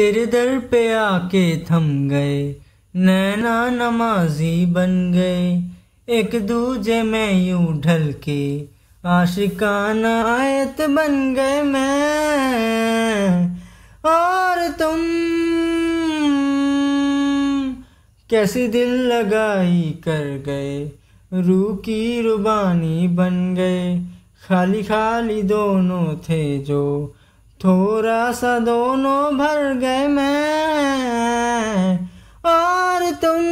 तेरे दर पे आके थम गए नैना नमाजी बन गए एक दूजे में यूं ढल के आशिकाना आयत बन गए मैं और तुम कैसी दिल लगाई कर गए रू की रुबानी बन गए खाली खाली दोनों थे जो थोड़ा सा दोनों भर गए मैं और तुम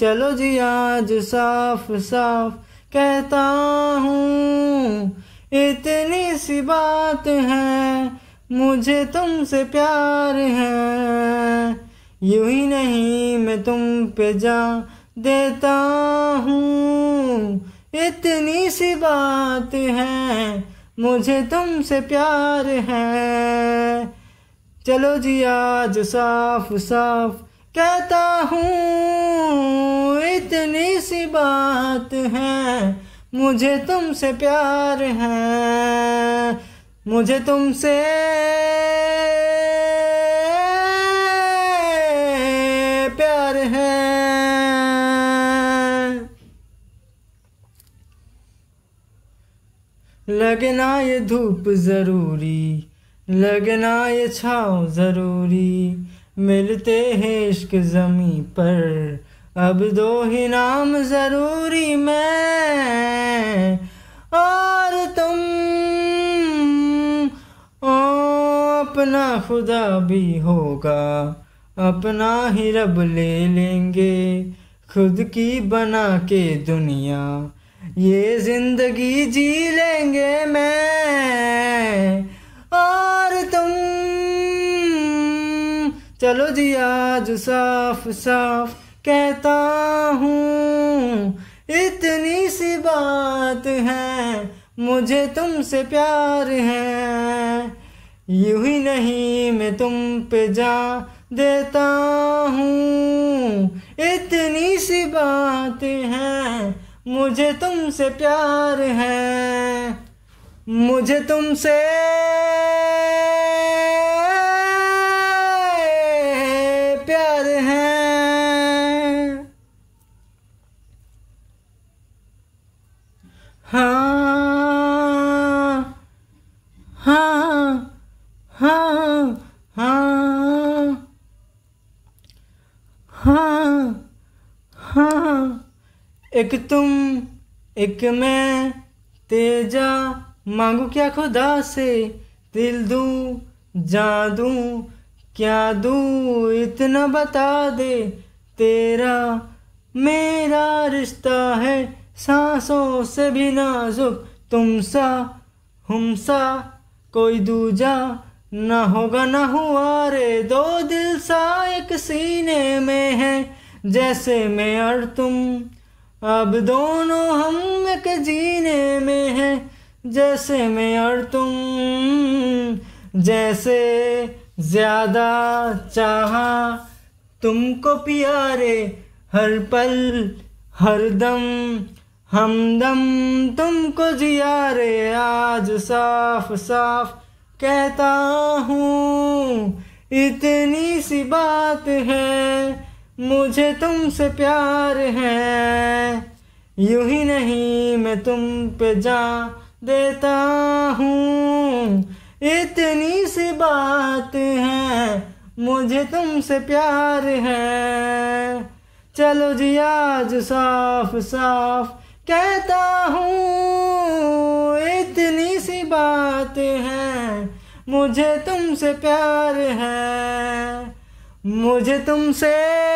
चलो जी आज साफ साफ कहता हूँ इतनी सी बात है मुझे तुमसे प्यार है यूं ही नहीं मैं तुम पे जा देता हूँ इतनी सी बात है मुझे तुमसे प्यार है चलो जी आज साफ साफ कहता हूँ इतनी सी बात है मुझे तुमसे प्यार है मुझे तुमसे लगना ये धूप ज़रूरी लगना ये छाँव ज़रूरी मिलते हैं इश्क ज़मी पर अब दो ही नाम ज़रूरी मैं और तुम ओ अपना खुदा भी होगा अपना ही रब ले लेंगे खुद की बना के दुनिया ये जिंदगी जी लेंगे मैं और तुम चलो जी आज साफ साफ कहता हूँ इतनी सी बात है मुझे तुमसे प्यार है यू ही नहीं मैं तुम पे जा देता हूँ इतनी सी बात है मुझे तुमसे प्यार है मुझे तुमसे प्यार है एक तुम एक मैं तेजा मांगू क्या खुदा से दिल दूँ जा दूँ क्या दूँ इतना बता दे तेरा मेरा रिश्ता है सांसों से भी नाजुक तुम सा हम सा कोई दूजा ना होगा ना हुआ रे दो दिल सा एक सीने में है जैसे मैं और तुम अब दोनों हम एक जीने में हैं जैसे मैं और तुम जैसे ज्यादा चाहा तुमको प्यारे हर पल हर दम हम दम तुमको जिया रे आज साफ साफ कहता हूँ इतनी सी बात है मुझे तुमसे प्यार है यूं ही नहीं मैं तुम पे जा देता हूँ इतनी सी बात है मुझे तुमसे प्यार है चलो जी आज साफ साफ कहता हूँ इतनी सी बात है मुझे तुमसे प्यार है मुझे तुमसे